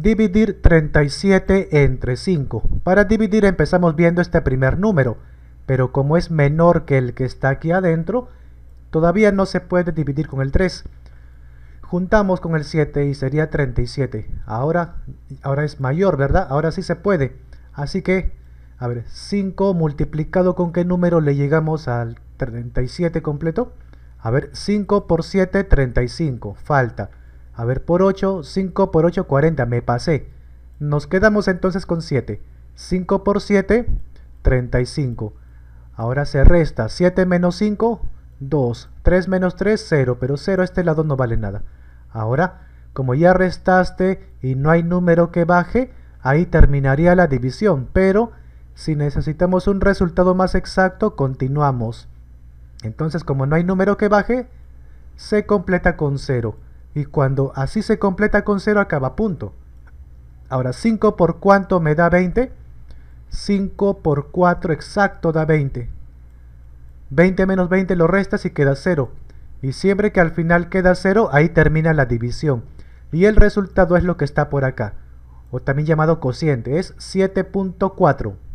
dividir 37 entre 5. Para dividir empezamos viendo este primer número, pero como es menor que el que está aquí adentro, todavía no se puede dividir con el 3. Juntamos con el 7 y sería 37. Ahora, ahora es mayor, ¿verdad? Ahora sí se puede. Así que, a ver, 5 multiplicado con qué número le llegamos al 37 completo. A ver, 5 por 7, 35. Falta. A ver, por 8, 5 por 8, 40, me pasé. Nos quedamos entonces con 7. 5 por 7, 35. Ahora se resta 7 menos 5, 2. 3 menos 3, 0. Pero 0 a este lado no vale nada. Ahora, como ya restaste y no hay número que baje, ahí terminaría la división. Pero si necesitamos un resultado más exacto, continuamos. Entonces, como no hay número que baje, se completa con 0. Y cuando así se completa con 0 acaba punto. Ahora 5 por cuánto me da 20? 5 por 4 exacto da 20. 20 menos 20 lo restas y queda 0. Y siempre que al final queda 0, ahí termina la división. Y el resultado es lo que está por acá, o también llamado cociente, es 7.4.